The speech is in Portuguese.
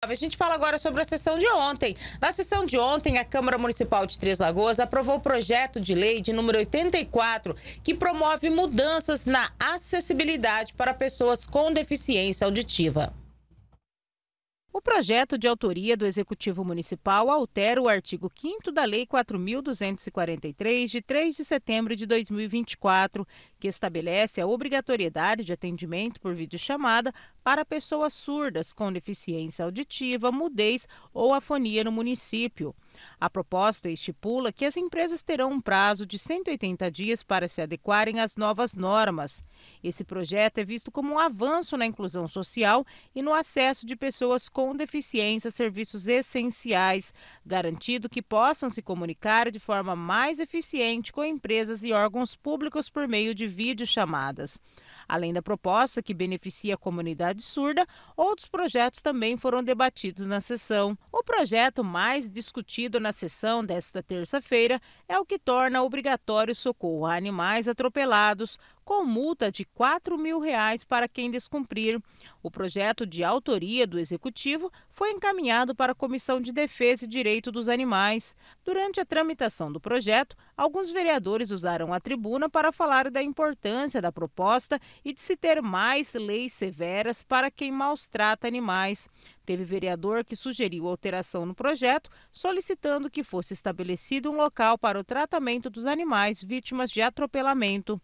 A gente fala agora sobre a sessão de ontem. Na sessão de ontem, a Câmara Municipal de Três Lagoas aprovou o projeto de lei de número 84, que promove mudanças na acessibilidade para pessoas com deficiência auditiva. O projeto de autoria do Executivo Municipal altera o artigo 5 da Lei 4.243, de 3 de setembro de 2024, que estabelece a obrigatoriedade de atendimento por videochamada para pessoas surdas com deficiência auditiva, mudez ou afonia no município. A proposta estipula que as empresas terão um prazo de 180 dias para se adequarem às novas normas. Esse projeto é visto como um avanço na inclusão social e no acesso de pessoas com deficiência a serviços essenciais, garantido que possam se comunicar de forma mais eficiente com empresas e órgãos públicos por meio de videochamadas. Além da proposta que beneficia a comunidade surda, outros projetos também foram debatidos na sessão. O projeto mais discutido na sessão desta terça-feira é o que torna obrigatório socorro a animais atropelados, com multa de R$ 4 mil reais para quem descumprir. O projeto de autoria do Executivo foi encaminhado para a Comissão de Defesa e Direito dos Animais. Durante a tramitação do projeto, alguns vereadores usaram a tribuna para falar da importância da proposta e de se ter mais leis severas para quem maltrata animais. Teve vereador que sugeriu alteração no projeto, solicitando que fosse estabelecido um local para o tratamento dos animais vítimas de atropelamento.